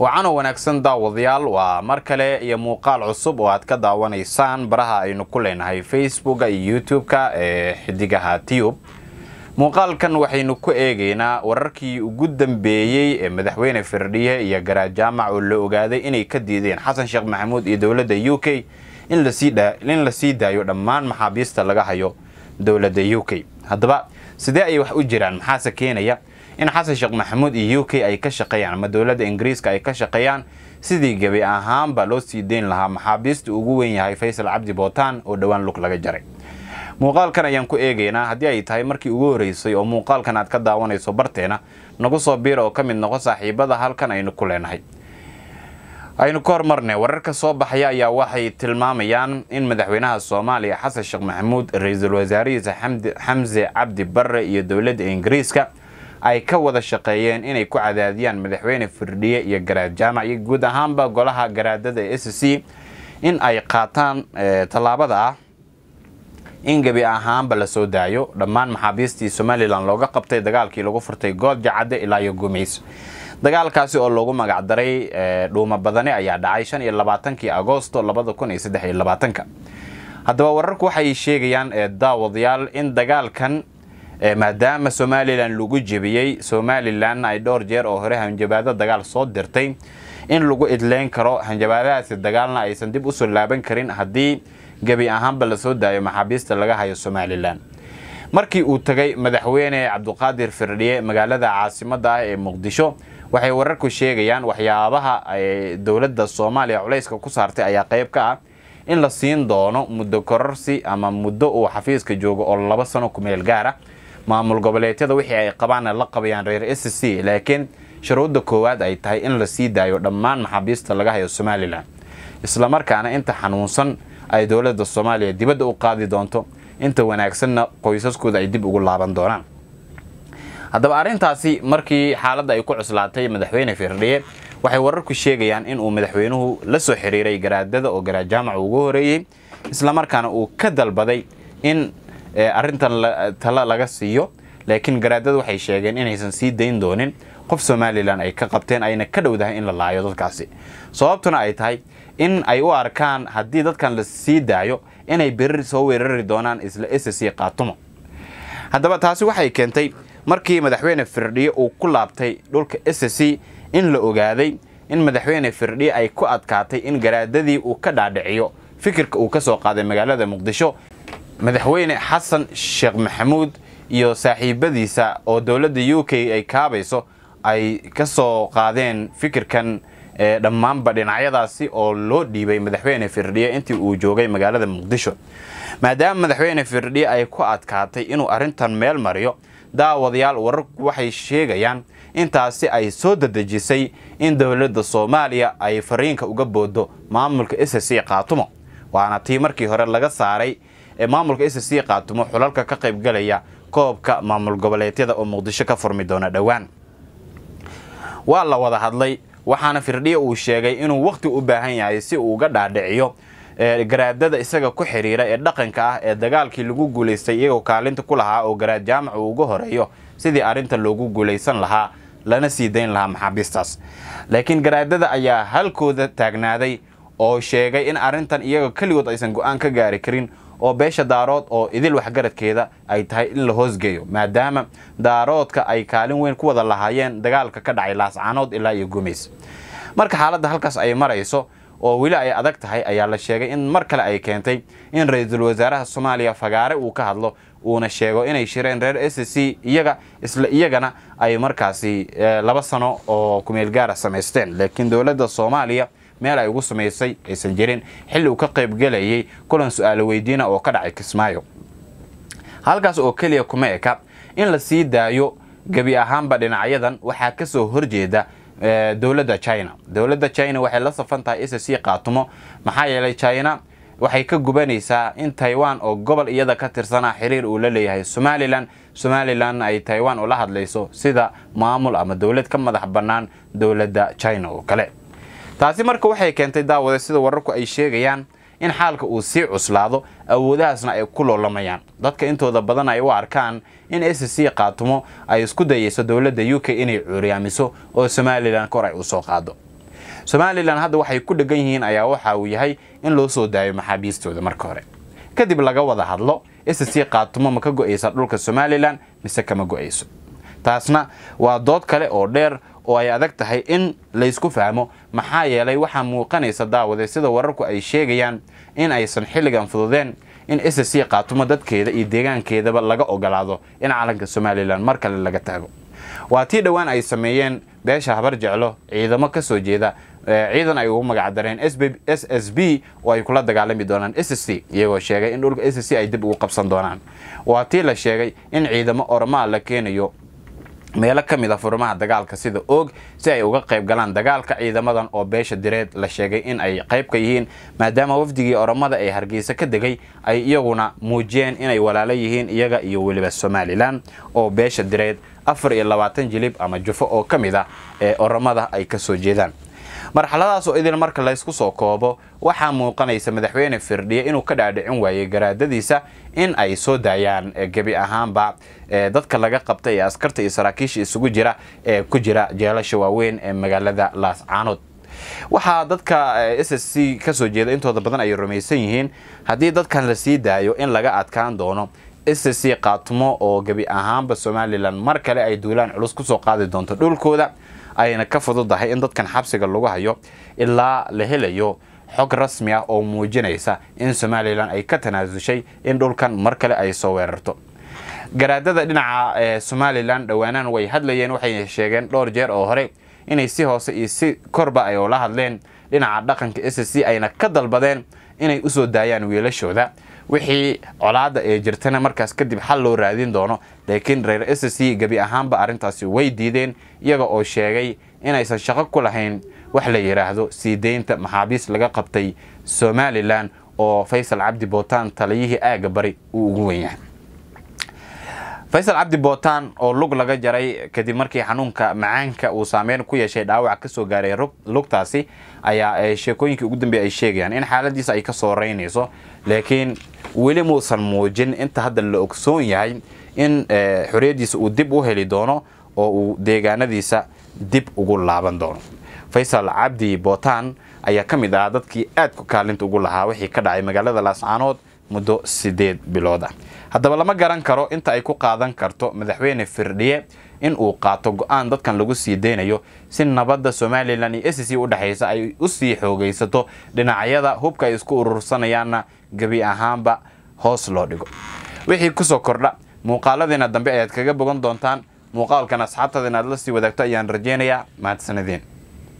wacanoo wanaagsan daawadayaal waa mar kale iyo muuqaal cusub oo aad ka daawanaysaan baraha aynu ku leenahay facebooka iyo youtube-ka ee xidigaha tiyub muuqaalkan waxaynu ku eegaynaa wararkii ugu dambeeyey ee madaxweyne firdhiye iyo garajaamac oo la ogaaday inay ka diideen xasan sheekh maxamuud iyo dowladda u k in la sii daayo dhammaan maxaabiista laga hayo dowladda u k haddaba sidee ay wax u jiraan maxaase keenaya in xasan sheekh maxamuud iyo u k ay ka shaqeeyaan ama dowladda ingiriiska ay ka shaqeeyaan sidii gebi ahaanba loo sii deyn lahaa maxaabiista ugu weyn yahay faysal cabdi bootaan oo dhowaan lug laga jaray muuqaalkan ayaan ku eegaynaa haddii ay tahay markii ugu horreysay oo muuqaalkan aad ka daawanayso barteena nagu soo biira oo ka mid noqo saaxiibada halkan aynu ku leenahay aynu ka hormarnay wararka soo baxaya ayaa waxay tilmaamayaan in madaxweynaha soomaaliya xasan sheekh maxamuud ra-iisul wasaarihiisa xamse cabdi barre iyo dowladda ingiriiska ay ka wada shaqeeyeen inay ku cadaadiyaan madaxweyne firdhiye iyo garaad jaamac iyo guud ahaanba golaha garaadada e s c in ay qaataan eh, tallaabada ah in gebi ahaanba la soo daayo dhammaan maxaabiistii somalilan looga qabtay dagaalkii lagu furtay good jacadde ilaa iyo gumayso dagaalkaasi oo loogu magacdaray eh, dhuuma badani ayaa dhacay shan iyo labaatankii agosto labada kun iyo saddex iyo labaatanka haddaba wararku waxay sheegayaan eh, daawadayaal in dagaalkan Eh, maadaama somalilan lagu jebiyey somalilanna ay dhowr jeer oo hore hanjabaado dagaal soo dirtay in lagu idleyn karo hanjabaadahaasi dagaalna aysan dib usoo laaban karin haddii gebi ahaanba lasoo daayo maxaabiista laga hayo somalilan markii uu tagay madaxweyne cabduqaadir firdhiye magaalada caasimadda ah ee muqdisho waxay wararku sheegayaan waxyaabaha eh, dowladda soomaaliya culayska ku saartay ayaa qayb ka ah in la siin doono muddo kororsi ama muddo uu xafiiska joogo oo laba sano kumeel gaar ah maamul goboleedyada wixii ay qabaan la qabayaan reer s c laakiin shuruudda koowaad ay tahay in la sii daayo dhammaan maxaabiista laga hayo somalilan markaana inta xanuunsan ay dowladda soomaaliya dibadda u qaadi doonto inta wanaagsanna qoysaskooda ay dib ugu laaban doonaan haddaba arrintaasi markii xaaladda ay ku cuslaatay madaxweyne firdhiye waxay wararku sheegayaan in uu madaxweynuhu la soo xiriiray garaadada oo garaad jaamac ugu horeeyey markaana uu ka dalbaday in ee arrintan tala laga siiyo laakiin garaadad waxay sheegeen inaysan sii dayn doonin qof somalilan ay ka qabteen ayna ka dhowdahay in la laayo dadkaasi sababtuna ay tahay in ay u arkaan haddii dadkan la sii daayo inay berir soo weerari doonaan isla ssc qaatumo haddaba taasi waxay keentay markii madaxweyne firdhiye uu ku laabtay dhulka ssc in la ogaaday in madaxweyne firdhiye ay ku adkaatay in garaadadii uu ka dhaadhiciyo fikirka uu ka soo qaaday magaalada muqdisho madaxweyne xasan sheekh maxamuud iyo saaxiibadiisa oo dowladda u k ay kaabayso ay ka soo qaadeen fikirkan eh, dhammaanba dhinacyadaasi oo loo dhiibay madaxweyne firdhiye intii uu joogay magaalada muqdisho maadaama madaxweyne firdhiye ay ku adkaatay inuu arrintan meel mariyo daawadayaal wararku waxay sheegayaan intaasi ay soo dadejisay in dowladda soomaaliya ay fariinka uga booddo maamulka s c qaatumo waana tii markii hore laga saaray ee maamulka s c qaatumo xulalka ka qaybgalaya koobka maamul goboleedyada oo muqdisho ka furmi doona dhowaan waa la wada hadlay waxaana firdhiya uu sheegay inuu wakhti u baahan yahay si uu uga dhaadhiciyo garaadada isaga ku xidhiira ee dhaqanka ah ee dagaalkii lagu guulaystay iyagoo kaalinta ku lahaa oo garaad jaamac uu uga horeeyo sidii arrinta loogu guulaysan lahaa lana sii dayn lahaa maxaabiistaas laakiin garaadada ayaa halkooda taagnaaday oo sheegay in arrintan iyaga keligood aysan go-aan ka gaari karin oo beesha daarood oo idil waxgaradkeeda ay tahay in la hoosgeeyo maadaama daaroodka ay kaalin weyn ku wada lahaayeen dagaalka ka dhacay laascaanood ilaa iyo gumays marka xaaladda halkaas ay marayso oo weli ay adag tahay ayaa la sheegay in mar kale ay keentay in ra-iisul wasaaraha soomaaliya fagaare uu ka hadlo uuna sheego inay shireen reer s c iyaga isla iyagana ay markaasi eh, laba sano oo kumeel gaara ah samaysteen laakiin dowladda soomaaliya meel ay ugu samaysay aysan jirin xilli uu ka qaybgelayay kulan su-aalo weydiina oo ka dhacay kismaayo halkaas oo keliya kuma eka in la sii daayo gebi ahaanba dhinacyadan waxaa ka soo horjeeda eh, dowladda china dowladda china waxay la safan tahay isa sii qaatumo maxaa yeelay china waxay ka gubanaysaa in taiwan oo gobol iyada ka tirsanaa xiriir uu la leeyahay somalilan somalilan ay taiwan ula hadlayso sida maamul ama dowlad ka madax bannaan dowladda china oo kale taasi marka waxay keentay daawada sida wararku ay sheegayaan in xaalka uu sii cuslaado awoodahaasna ay ku loolamayaan dadka intooda badan ay u arkaan in s c qaatumo ay isku dayayso dowladda u k inay cuuryaamiso oo somalilan kor ay soo qaado somalilan hadda waxay ku dheggan yihiin ayaa waxa uu yahay in loo soo daayo maxaabiistooda marka hore kadib laga wada hadlo s c qaatumo ma ka go dhulka somalilan mise kama go'ayso taasna waa dood kale oo dheer oo ay adag tahay in laysku fahmo maxaa yeelay waxaa muuqanaysa daawadee sida wararku ay sheegayaan in aysan xilligan fududeen in s c qaatumo dadkeeda iyo deegaankeedaba laga ogolaado in calanka somalilan mar kale laga taago waa tii dhowaan ay sameeyeen beesha habar jeclo ciidamo ka soo jeeda ciidan ay ugu magac dareen s s b oo ay kula dagaalami doonaan s c iyagoo sheegay in dhulka s c ay dib ugu qabsan doonaan waa tii la sheegay in ciidamo oromaa la keenayo meelo ka mid a ah furumaha dagaalka sida oog si ay uga qayb galaan dagaalka ciidamadan oo beesha direed la sheegay in ay qayb ka yihiin maadaama wafdigii oromada ee hargeysa ka degay ay iyaguna muujiyeen inay walaalo yihiin iyaga iyo weliba somalilan oo beesha direed afar iyo labaatan jilib ama jufo oo ka mid a ah ee oromada ay ka soo jeedaan marxaladaasoo idil marka laysku soo koobo waxaa muuqanaysa madaxweyne firdhiye inuu ka dhaadhicin waayey garaadadiisa in ay soo daayaan gebi ahaanba dadka laga qabta ee askarta iyo saraakiisha isugu jira ee ku jira jeelasha waaweyn ee magaalada laascaanood waxaa dadka s s c ka soo jeeda intooda badan ay rumaysan yihiin haddii dadkan la sii daayo in laga adkaan doono s s c qaatumo oo gebi ahaanba somalilan mar kale ay duulaan culus ku soo qaadi doonto dhulkooda ayna ka fududahay in dadkan xabsiga lagu hayo ilaa la helayo xog rasmi ah oo muujinaysa in somalilan ay ka tanaasushay in dhulkan mar kale ay soo weerarto garaadada dhinaca eh, somalilan dhowaanaan way hadlayeen waxayna sheegeen dhowr jeer oo hore inay si hoose iyo si korba ay ula hadleen dhinaca dhaqanka s c ayna ka dalbadeen inay usoo daayaan wiilashooda wixii colaada ee jirtana markaas kadib xal loo raadin doono laakiin reer ssc gebi ahaanba arrintaasi way diideen iyaga oo sheegay inaysan shaqo ku lahayn wax la yidhaahdo sii deynta maxaabiis laga qabtay somalilan oo faysal cabdi bootaan taliyihii aagga bari uu ugu weyn yahay faysal cabdi bootaan oo lug laga jaray kadib markii xanuunka macaanka uu saameyn ku yeeshay dhaawac kasoo gaaray lugtaasi ayaa eh, sheekooyinkii ugu dambeeya ay sheegayaan in xaaladiisa ay ka soo reynayso laakiin weli muusan muujin inta hadda la ogsoon yahay in eh, xoriyadiisa uu dib u heli doono oo uu deegaanadiisa dib ugu laaban doono faysal cabdi bootaan ayaa ka mid ah dadkii aad kaalinta ugu lahaa wixii ka dhacay magaalada laascaanood muddo sideed bilooda haddaba lama garan karo inta ay ku qaadan karto madaxweyne firdhiye in uu qaato go-aan dadkan lagu sii deynayo si nabadda somalilan iyo s e c u dhexaysa ay u sii xoogaysato dhinacyada hubka ay isku urursanayaanna gebi ahaanba hoos loo dhigo wixii kusoo kordha muuqaaladeena dambe ayaad kaga bogan doontaan muuqaalkan asxaabtada inaad la sii wadaagto ayaan rajaynayaa mahadsanadeen